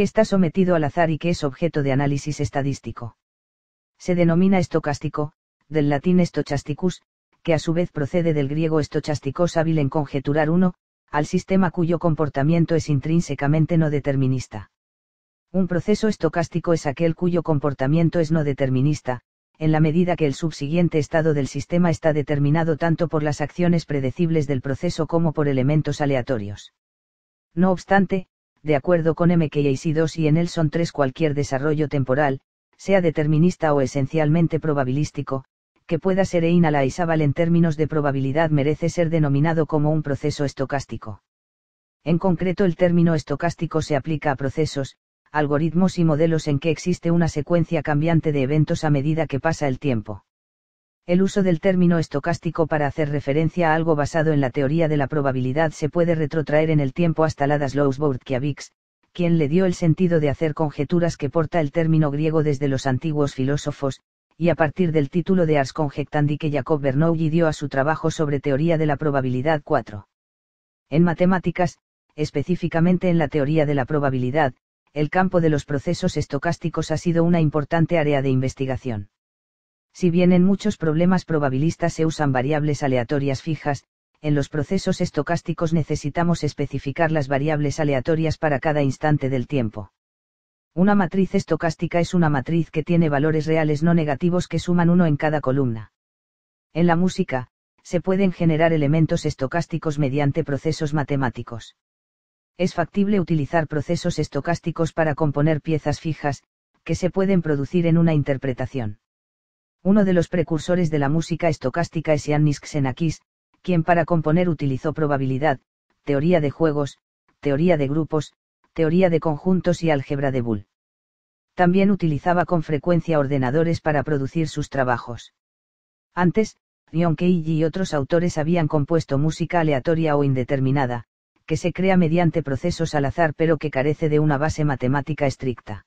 que está sometido al azar y que es objeto de análisis estadístico. Se denomina estocástico, del latín stochasticus, que a su vez procede del griego stochasticos hábil en conjeturar uno, al sistema cuyo comportamiento es intrínsecamente no determinista. Un proceso estocástico es aquel cuyo comportamiento es no determinista, en la medida que el subsiguiente estado del sistema está determinado tanto por las acciones predecibles del proceso como por elementos aleatorios. No obstante, de acuerdo con mkic 2 y en son 3 cualquier desarrollo temporal, sea determinista o esencialmente probabilístico, que pueda ser e en términos de probabilidad merece ser denominado como un proceso estocástico. En concreto el término estocástico se aplica a procesos, algoritmos y modelos en que existe una secuencia cambiante de eventos a medida que pasa el tiempo. El uso del término estocástico para hacer referencia a algo basado en la teoría de la probabilidad se puede retrotraer en el tiempo hasta Ladislaus Bortkiewicz, quien le dio el sentido de hacer conjeturas que porta el término griego desde los antiguos filósofos, y a partir del título de Ars Conjectandi que Jacob Bernoulli dio a su trabajo sobre teoría de la probabilidad 4. En matemáticas, específicamente en la teoría de la probabilidad, el campo de los procesos estocásticos ha sido una importante área de investigación si bien en muchos problemas probabilistas se usan variables aleatorias fijas, en los procesos estocásticos necesitamos especificar las variables aleatorias para cada instante del tiempo. Una matriz estocástica es una matriz que tiene valores reales no negativos que suman uno en cada columna. En la música, se pueden generar elementos estocásticos mediante procesos matemáticos. Es factible utilizar procesos estocásticos para componer piezas fijas, que se pueden producir en una interpretación. Uno de los precursores de la música estocástica es Yannis Xenakis, quien para componer utilizó probabilidad, teoría de juegos, teoría de grupos, teoría de conjuntos y álgebra de Boole. También utilizaba con frecuencia ordenadores para producir sus trabajos. Antes, John y otros autores habían compuesto música aleatoria o indeterminada, que se crea mediante procesos al azar pero que carece de una base matemática estricta.